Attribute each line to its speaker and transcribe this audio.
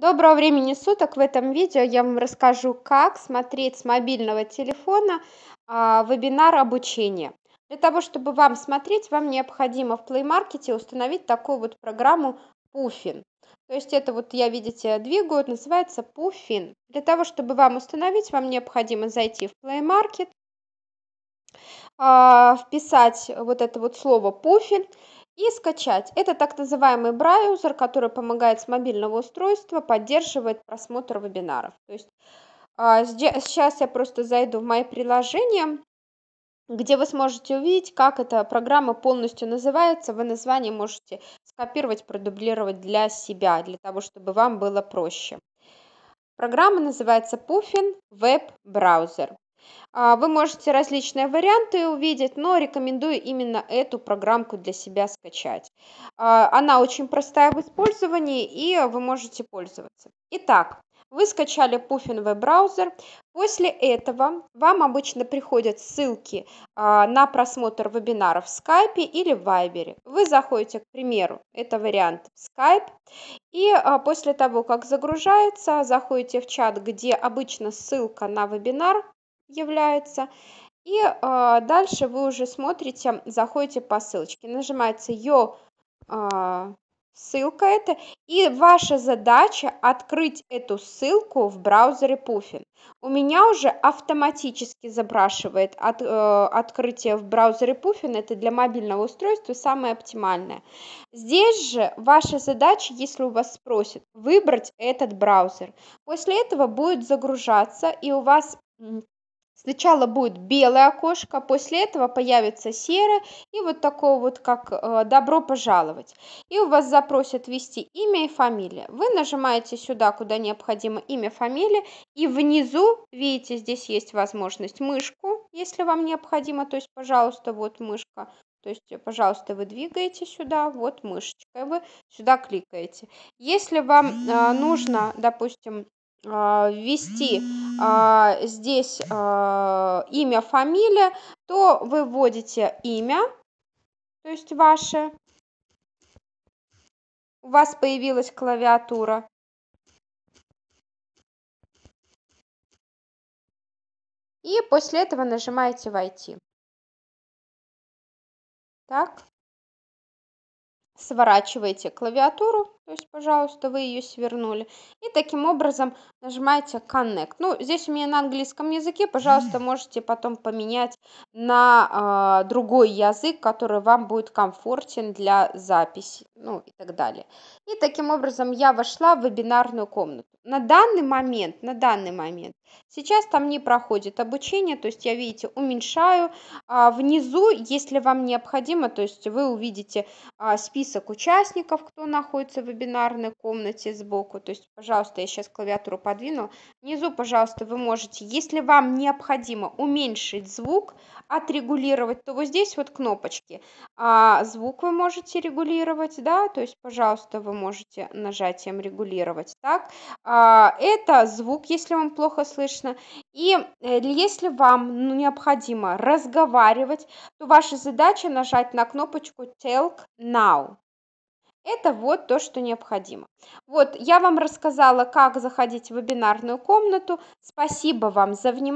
Speaker 1: Доброго времени суток! В этом видео я вам расскажу, как смотреть с мобильного телефона а, вебинар обучения. Для того, чтобы вам смотреть, вам необходимо в Play Market установить такую вот программу Puffin. То есть это вот я, видите, двигаю, называется Puffin. Для того, чтобы вам установить, вам необходимо зайти в Play Market, а, вписать вот это вот слово Puffin и скачать. Это так называемый браузер, который помогает с мобильного устройства, поддерживает просмотр вебинаров. То есть а, сейчас я просто зайду в мои приложения, где вы сможете увидеть, как эта программа полностью называется. Вы название можете скопировать, продублировать для себя, для того, чтобы вам было проще. Программа называется Puffin Web Browser. А, вы можете различные варианты увидеть, но рекомендую именно эту программку для себя скачать. А, она очень простая в использовании и вы можете пользоваться. Итак, вы скачали пуффиновый браузер. После этого вам обычно приходят ссылки а, на просмотр вебинаров в Skype или в Viber. Вы заходите, к примеру, это вариант Skype, и после того, как загружается, заходите в чат, где обычно ссылка на вебинар, является. И э, дальше вы уже смотрите, заходите по ссылочке, нажимается ее э, а, ссылка это, и ваша задача открыть эту ссылку в браузере Puffin. У меня уже автоматически запрашивает от, э, открытие в браузере Puffin, это для мобильного устройства самое оптимальное. Здесь же ваша задача, если у вас спросят, выбрать этот браузер. После этого будет загружаться, и у вас Сначала будет белое окошко, после этого появится серое и вот такое вот как э, «Добро пожаловать». И у вас запросят ввести имя и фамилия. Вы нажимаете сюда, куда необходимо имя, фамилия, и внизу, видите, здесь есть возможность мышку, если вам необходимо, то есть, пожалуйста, вот мышка, то есть, пожалуйста, вы двигаете сюда, вот мышечкой вы сюда кликаете. Если вам э, нужно, допустим, а, ввести а, здесь а, имя, фамилия, то вы вводите имя, то есть ваше. У вас появилась клавиатура. И после этого нажимаете «Войти». Так. Сворачиваете клавиатуру. То есть, пожалуйста, вы ее свернули. И таким образом нажимаете Connect. Ну, здесь у меня на английском языке. Пожалуйста, можете потом поменять на э, другой язык, который вам будет комфортен для записи. Ну, и так далее. И таким образом я вошла в вебинарную комнату. На данный момент, на данный момент, сейчас там не проходит обучение. То есть, я, видите, уменьшаю. А внизу, если вам необходимо, то есть вы увидите а, список участников, кто находится в вебинаре Вебинарной комнате сбоку. То есть, пожалуйста, я сейчас клавиатуру подвину. Внизу, пожалуйста, вы можете, если вам необходимо уменьшить звук, отрегулировать, то вот здесь вот кнопочки. А звук вы можете регулировать, да, то есть, пожалуйста, вы можете нажатием регулировать. Так, а, это звук, если вам плохо слышно. И э, если вам ну, необходимо разговаривать, то ваша задача нажать на кнопочку Talk Now. Это вот то, что необходимо. Вот, я вам рассказала, как заходить в вебинарную комнату. Спасибо вам за внимание.